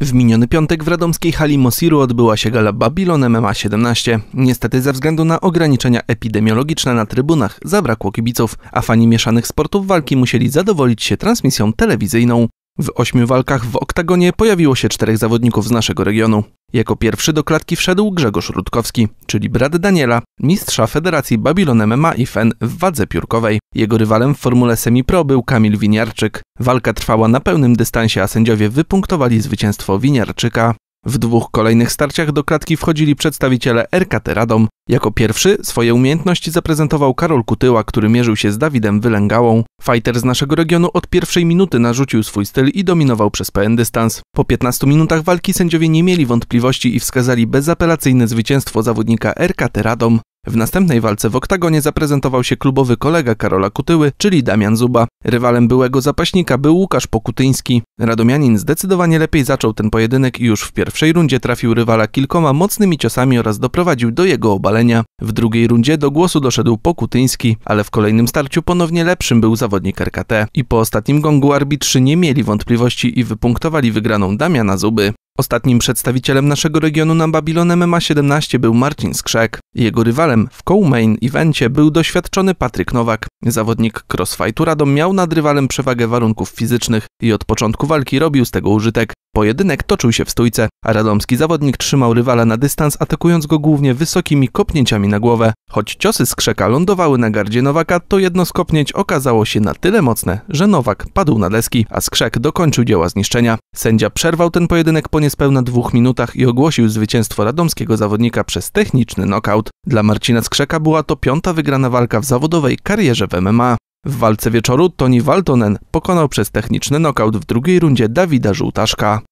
W miniony piątek w radomskiej hali Mosiru odbyła się gala Babylon MMA 17. Niestety ze względu na ograniczenia epidemiologiczne na trybunach zabrakło kibiców, a fani mieszanych sportów walki musieli zadowolić się transmisją telewizyjną. W ośmiu walkach w oktagonie pojawiło się czterech zawodników z naszego regionu. Jako pierwszy do klatki wszedł Grzegorz Rutkowski, czyli brat Daniela, mistrza Federacji Babylon MMA i FEN w wadze piórkowej. Jego rywalem w formule semi-pro był Kamil Winiarczyk. Walka trwała na pełnym dystansie, a sędziowie wypunktowali zwycięstwo Winiarczyka. W dwóch kolejnych starciach do klatki wchodzili przedstawiciele RKT Radom. Jako pierwszy swoje umiejętności zaprezentował Karol Kutyła, który mierzył się z Dawidem Wylęgałą. Fighter z naszego regionu od pierwszej minuty narzucił swój styl i dominował przez pełen dystans. Po 15 minutach walki sędziowie nie mieli wątpliwości i wskazali bezapelacyjne zwycięstwo zawodnika RKT Radom. W następnej walce w oktagonie zaprezentował się klubowy kolega Karola Kutyły, czyli Damian Zuba. Rywalem byłego zapaśnika był Łukasz Pokutyński. Radomianin zdecydowanie lepiej zaczął ten pojedynek i już w pierwszej rundzie trafił rywala kilkoma mocnymi ciosami oraz doprowadził do jego obalenia. W drugiej rundzie do głosu doszedł Pokutyński, ale w kolejnym starciu ponownie lepszym był zawodnik RKT. I po ostatnim gongu arbitrzy nie mieli wątpliwości i wypunktowali wygraną Damiana Zuby. Ostatnim przedstawicielem naszego regionu na Babilonem MA17 był Marcin Skrzek. Jego rywalem w co-main evencie był doświadczony Patryk Nowak. Zawodnik crossfightu Radom miał nad rywalem przewagę warunków fizycznych i od początku walki robił z tego użytek. Pojedynek toczył się w stójce, a radomski zawodnik trzymał rywala na dystans, atakując go głównie wysokimi kopnięciami na głowę. Choć ciosy z krzeka lądowały na gardzie Nowaka, to jedno z kopnięć okazało się na tyle mocne, że Nowak padł na deski, a skrzek dokończył dzieła zniszczenia. Sędzia przerwał ten pojedynek po niespełna dwóch minutach i ogłosił zwycięstwo radomskiego zawodnika przez techniczny knockout. Dla Marcina Skrzeka była to piąta wygrana walka w zawodowej karierze w MMA. W walce wieczoru Toni Waltonen pokonał przez techniczny nokaut w drugiej rundzie Dawida Żółtaszka.